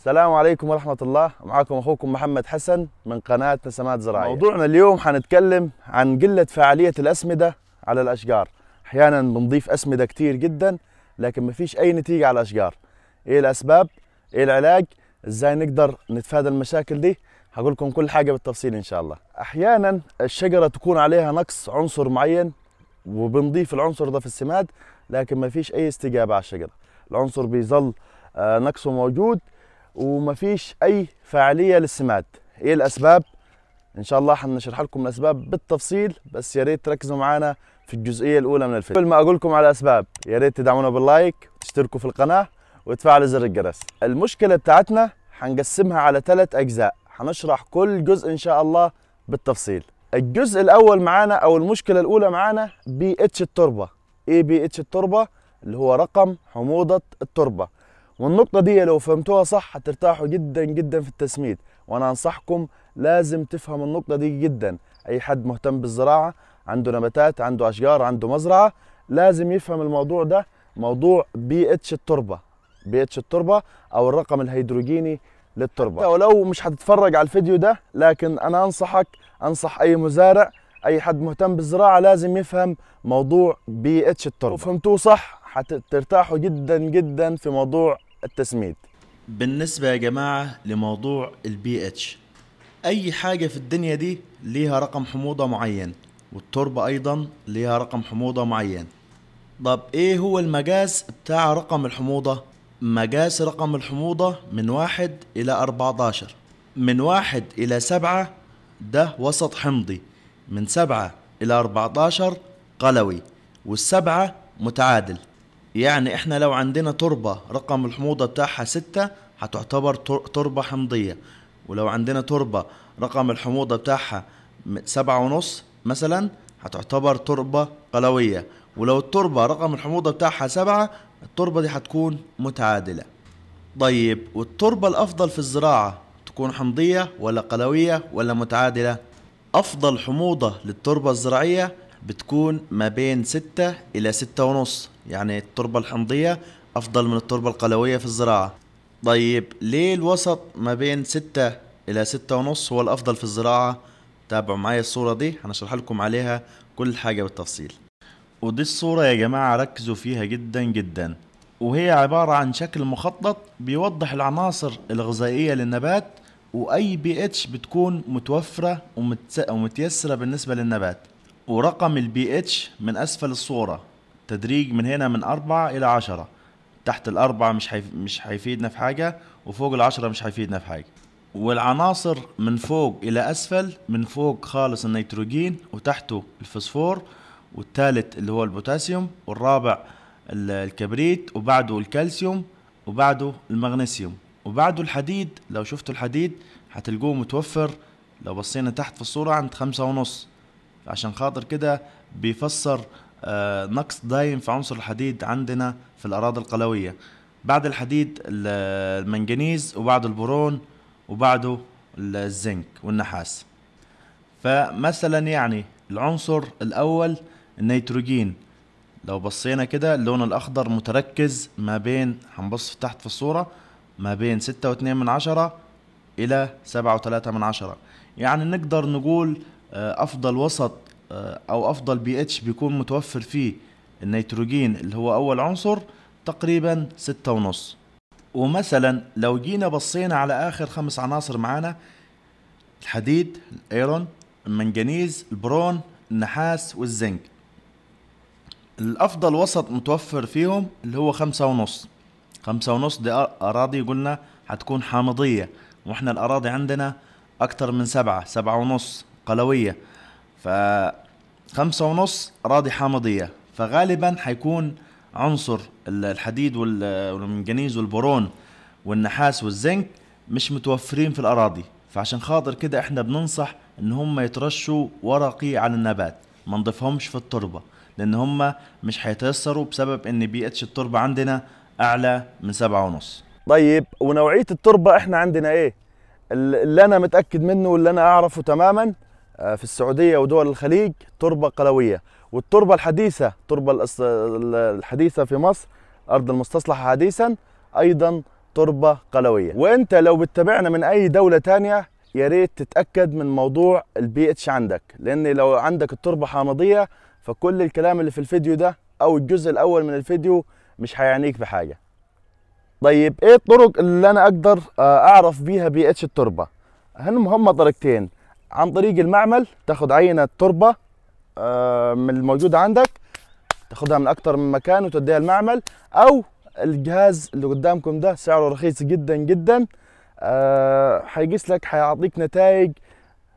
السلام عليكم ورحمة الله معكم أخوكم محمد حسن من قناة نسمات زراعية موضوعنا اليوم حنتكلم عن قلة فعالية الأسمدة على الأشجار أحيانا بنضيف أسمدة كتير جدا لكن ما فيش أي نتيجة على الأشجار إيه الأسباب؟ إيه العلاج؟ إزاي نقدر نتفادى المشاكل دي؟ هقول لكم كل حاجة بالتفصيل إن شاء الله أحيانا الشجرة تكون عليها نقص عنصر معين وبنضيف العنصر ده في السماد لكن ما فيش أي استجابة على الشجرة العنصر بيظل آه، نقصه موجود وما فيش اي فاعليه للسماد ايه الاسباب ان شاء الله حنشرح لكم الاسباب بالتفصيل بس يا ريت تركزوا معانا في الجزئيه الاولى من الفيديو قبل ما اقول لكم على الاسباب يا ريت تدعمونا باللايك وتشتركوا في القناه وتفعلوا زر الجرس المشكله بتاعتنا حنقسمها على ثلاث اجزاء حنشرح كل جزء ان شاء الله بالتفصيل الجزء الاول معانا او المشكله الاولى معانا بي اتش التربه اي بي اتش التربه اللي هو رقم حموضه التربه والنقطة دي لو فهمتوها صح هترتاحوا جدا جدا في التسميد وانا انصحكم لازم تفهم النقطة دي جدا اي حد مهتم بالزراعة عنده نباتات عنده اشجار عنده مزرعة لازم يفهم الموضوع ده موضوع بي اتش التربة بي اتش التربة او الرقم الهيدروجيني للتربة ولو مش هتتفرج على الفيديو ده لكن انا انصحك انصح اي مزارع اي حد مهتم بالزراعة لازم يفهم موضوع بي اتش التربة وفهمتوه صح هترتاحوا جدا جدا في موضوع التسميد بالنسبة يا جماعة لموضوع البي اتش أي حاجة في الدنيا دي ليها رقم حموضة معين والتربة أيضا ليها رقم حموضة معين طب إيه هو المجاز بتاع رقم الحموضة؟ مجاز رقم الحموضة من واحد إلى 14 من واحد إلى سبعة ده وسط حمضي من سبعة إلى 14 قلوي والسبعة متعادل يعني احنا لو عندنا تربة رقم الحموضة بتاعها ستة هتعتبر تربة حمضية ولو عندنا تربة رقم الحموضة بتاعها سبعة ونص مثلا هتعتبر تربة قلوية ولو التربة رقم الحموضة بتاعها سبعة التربة دي هتكون متعادلة طيب والتربة الأفضل في الزراعة تكون حمضية ولا قلوية ولا متعادلة أفضل حموضة للتربة الزراعية بتكون ما بين 6 إلى 6 ونص يعني التربة الحمضية أفضل من التربة القلوية في الزراعة طيب ليه الوسط ما بين 6 إلى 6 ونص هو الأفضل في الزراعة تابعوا معايا الصورة دي هنشرح لكم عليها كل حاجة بالتفصيل ودي الصورة يا جماعة ركزوا فيها جدا جدا وهي عبارة عن شكل مخطط بيوضح العناصر الغذائية للنبات وأي بي اتش بتكون متوفرة ومتيسرة بالنسبة للنبات ورقم البي اتش من اسفل الصورة تدريج من هنا من أربعة إلى عشرة تحت الأربعة مش حيف... مش هيفيدنا في حاجة وفوق العشرة مش هيفيدنا في حاجة والعناصر من فوق إلى أسفل من فوق خالص النيتروجين وتحته الفسفور والثالث اللي هو البوتاسيوم والرابع الكبريت وبعده الكالسيوم وبعده المغنيسيوم وبعده الحديد لو شفتوا الحديد هتلقوه متوفر لو بصينا تحت في الصورة عند خمسة ونص عشان خاطر كده بيفسر آه، نقص دايم في عنصر الحديد عندنا في الأراضي القلوية بعد الحديد المنجنيز وبعده البرون وبعده الزنك والنحاس فمثلا يعني العنصر الأول النيتروجين لو بصينا كده اللون الأخضر متركز ما بين هنبص تحت في الصورة ما بين ستة واتنين من عشرة إلى سبعة وتلاتة من عشرة يعني نقدر نقول آه، افضل وسط آه، او افضل بي اتش بيكون متوفر فيه النيتروجين اللي هو اول عنصر تقريبا ستة ونص ومثلا لو جينا بصينا على اخر خمس عناصر معانا الحديد الايرون المنجنيز البرون النحاس والزنك الافضل وسط متوفر فيهم اللي هو خمسة ونص خمسة ونص دي اراضي قلنا هتكون حامضية واحنا الاراضي عندنا اكتر من سبعة سبعة ونص قلويه ف خمسة ونص راضي حامضية فغالبا حيكون عنصر الحديد والمنجنيز والبورون والنحاس والزنك مش متوفرين في الأراضي فعشان خاطر كده احنا بننصح ان هم يترشوا ورقي على النبات ما نضيفهمش في التربة لان هم مش هيتيسروا بسبب ان بي اتش التربة عندنا اعلى من سبعة ونص طيب ونوعية التربة احنا عندنا ايه اللي انا متأكد منه واللي انا اعرفه تماما آه، في السعوديه ودول الخليج تربه قلويه والتربه الحديثه التربه الحديثه في مصر ارض المستصلحه حديثا ايضا تربه قلويه وانت لو بتتابعنا من اي دوله تانية يا ريت تتاكد من موضوع البي اتش عندك لان لو عندك التربه حامضيه فكل الكلام اللي في الفيديو ده او الجزء الاول من الفيديو مش هيعنيك بحاجه طيب ايه الطرق اللي انا اقدر آه، اعرف بيها بي اتش التربه هم هم طريقتين عن طريق المعمل تاخد عينه تربه آه، من الموجوده عندك تاخدها من اكتر من مكان وتوديها المعمل او الجهاز اللي قدامكم ده سعره رخيص جدا جدا هيقيس آه، لك هيعطيك نتائج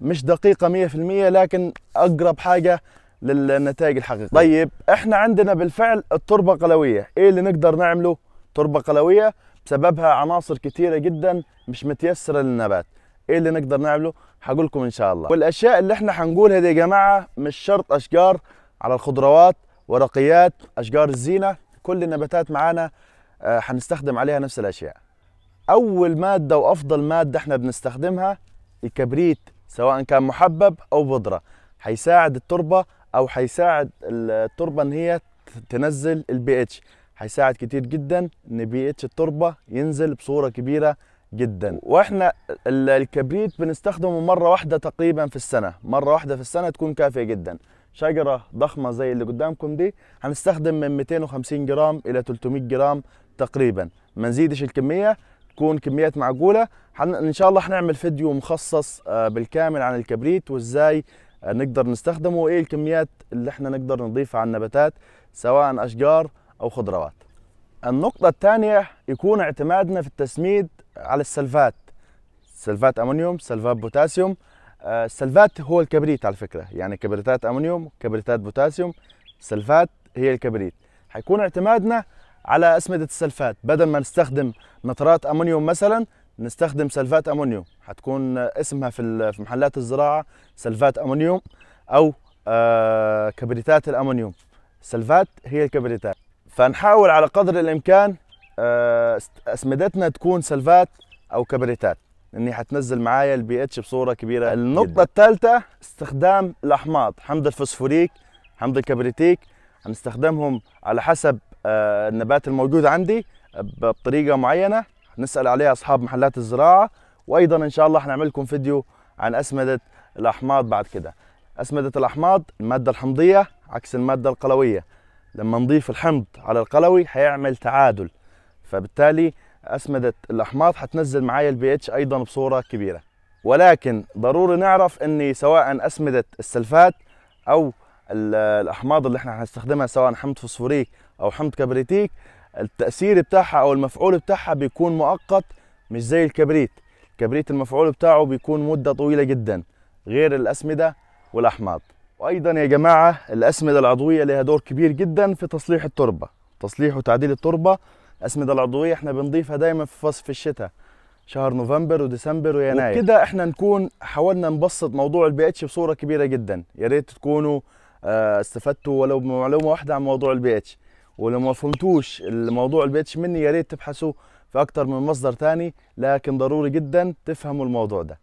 مش دقيقه 100% لكن اقرب حاجه للنتائج الحقيقيه طيب. طيب احنا عندنا بالفعل التربه قلويه ايه اللي نقدر نعمله تربه قلويه بسببها عناصر كتيره جدا مش متيسره للنبات ايه اللي نقدر نعمله هقول لكم ان شاء الله والاشياء اللي احنا هنقولها دي يا جماعه مش شرط اشجار على الخضروات ورقيات اشجار الزينه كل النباتات معانا هنستخدم آه، عليها نفس الاشياء اول ماده وافضل ماده احنا بنستخدمها الكبريت سواء كان محبب او بودره هيساعد التربه او هيساعد التربه ان هي تنزل البي اتش هيساعد كتير جدا ان بي اتش التربه ينزل بصوره كبيره جدا واحنا الكبريت بنستخدمه مره واحده تقريبا في السنه مره واحده في السنه تكون كافيه جدا شجره ضخمه زي اللي قدامكم دي هنستخدم من 250 جرام الى 300 جرام تقريبا ما نزيدش الكميه تكون كميات معقوله حن... ان شاء الله هنعمل فيديو مخصص آه، بالكامل عن الكبريت وازاي آه، نقدر نستخدمه وايه الكميات اللي احنا نقدر نضيفها على النباتات سواء اشجار او خضروات النقطة الثانية يكون اعتمادنا في التسميد على السلفات سلفات امونيوم سلفات بوتاسيوم آه، السلفات هو الكبريت على فكره يعني كبريتات امونيوم كبريتات بوتاسيوم سلفات هي الكبريت حيكون اعتمادنا على اسمده السلفات بدل ما نستخدم نترات امونيوم مثلا نستخدم سلفات امونيوم حتكون اسمها في محلات الزراعه سلفات امونيوم او آه، كبريتات الامونيوم سلفات هي الكبريتات فنحاول على قدر الامكان آه، اسمدتنا تكون سلفات او كبريتات اني حتنزل معايا البي اتش بصوره كبيره النقطه الثالثه استخدام الاحماض حمض الفوسفوريك حمض الكبريتيك هنستخدمهم على حسب آه، النبات الموجود عندي بطريقه معينه نسال عليها اصحاب محلات الزراعه وايضا ان شاء الله هنعمل لكم فيديو عن اسمده الاحماض بعد كده اسمده الاحماض الماده الحمضيه عكس الماده القلويه لما نضيف الحمض على القلوي هيعمل تعادل فبالتالي اسمده الاحماض حتنزل معايا البي اتش ايضا بصوره كبيره ولكن ضروري نعرف اني سواء اسمده السلفات او الاحماض اللي احنا هنستخدمها سواء حمض فوسفوريك او حمض كبريتيك التاثير بتاعها او المفعول بتاعها بيكون مؤقت مش زي الكبريت الكبريت المفعول بتاعه بيكون مده طويله جدا غير الاسمده والاحماض وايضا يا جماعه الاسمده العضويه لها دور كبير جدا في تصليح التربه تصليح وتعديل التربه الاسمده العضويه احنا بنضيفها دايما في فصل في الشتاء شهر نوفمبر وديسمبر ويناير وكده احنا نكون حاولنا نبسط موضوع البي اتش بصوره كبيره جدا يا ريت تكونوا آه، استفدتوا ولو بمعلومه واحده عن موضوع البي اتش ولو ما فهمتوش الموضوع البي اتش مني يا ريت تبحثوا في اكتر من مصدر تاني لكن ضروري جدا تفهموا الموضوع ده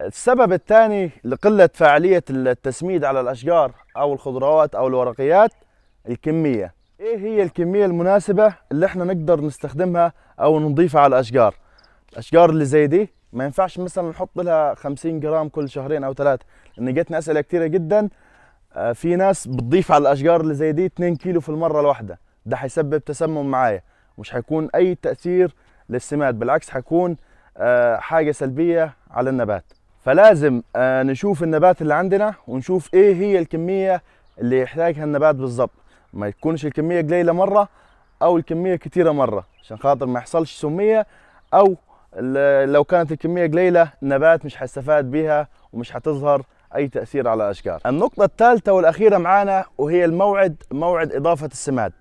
السبب الثاني لقله فعاليه التسميد على الاشجار او الخضروات او الورقيات الكميه ايه هي الكميه المناسبه اللي احنا نقدر نستخدمها او نضيفها على الاشجار الاشجار اللي زي دي ما ينفعش مثلا نحط لها 50 جرام كل شهرين او ثلاث لان جتنا اسئله كثيره جدا آه، في ناس بتضيف على الاشجار اللي زي دي 2 كيلو في المره الواحده ده حيسبب تسمم معايا مش حيكون اي تاثير للسماد بالعكس حيكون آه، حاجه سلبيه على النبات فلازم آه، نشوف النبات اللي عندنا ونشوف ايه هي الكميه اللي يحتاجها النبات بالظبط ما يكونش الكميه قليله مره او الكميه كتيره مره عشان خاطر ما يحصلش سميه او لو كانت الكميه قليله النبات مش هيستفاد بيها ومش هتظهر اي تاثير على الاشجار النقطه الثالثه والاخيره معانا وهي الموعد موعد اضافه السماد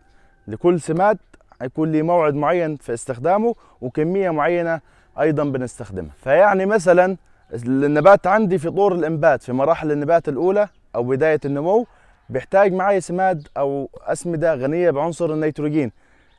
لكل سماد هيكون لي موعد معين في استخدامه وكميه معينه ايضا بنستخدمها فيعني مثلا النبات عندي في طور الانبات في مراحل النبات الاولى او بدايه النمو بيحتاج معي سماد او اسمده غنيه بعنصر النيتروجين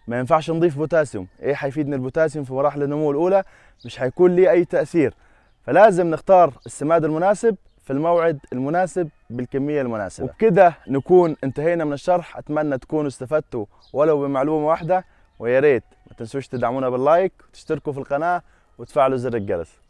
ما ينفعش نضيف بوتاسيوم ايه حيفيدني البوتاسيوم في مراحل النمو الاولى مش حيكون لي اي تاثير فلازم نختار السماد المناسب في الموعد المناسب بالكميه المناسبه وبكده نكون انتهينا من الشرح اتمنى تكونوا استفدتوا ولو بمعلومه واحده ويا ريت ما تنسوش تدعمونا باللايك وتشتركوا في القناه وتفعلوا زر الجرس